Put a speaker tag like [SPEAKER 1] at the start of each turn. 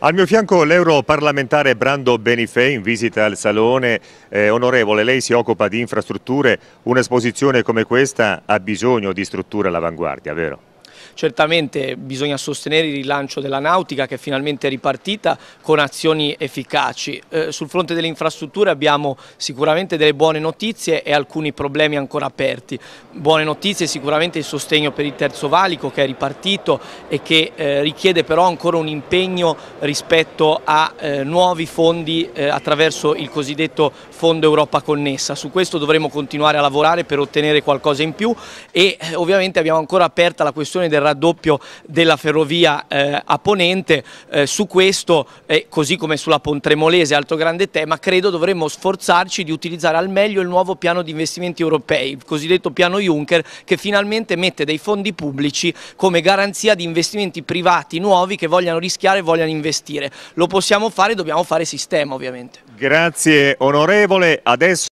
[SPEAKER 1] Al mio fianco l'europarlamentare Brando Benifè in visita al Salone. Eh, onorevole, lei si occupa di infrastrutture, un'esposizione come questa ha bisogno di strutture all'avanguardia, vero?
[SPEAKER 2] Certamente bisogna sostenere il rilancio della nautica che è finalmente ripartita con azioni efficaci. Eh, sul fronte delle infrastrutture abbiamo sicuramente delle buone notizie e alcuni problemi ancora aperti. Buone notizie sicuramente il sostegno per il terzo valico che è ripartito e che eh, richiede però ancora un impegno rispetto a eh, nuovi fondi eh, attraverso il cosiddetto Fondo Europa Connessa. Su questo dovremo continuare a lavorare per ottenere qualcosa in più e eh, ovviamente abbiamo ancora aperta la questione questione del raddoppio della ferrovia eh, a Ponente, eh, su questo, eh, così come sulla Pontremolese, altro grande tema, credo dovremmo sforzarci di utilizzare al meglio il nuovo piano di investimenti europei, il cosiddetto piano Juncker, che finalmente mette dei fondi pubblici come garanzia di investimenti privati nuovi che vogliano rischiare e vogliano investire. Lo possiamo fare, dobbiamo fare sistema ovviamente.
[SPEAKER 1] Grazie onorevole, adesso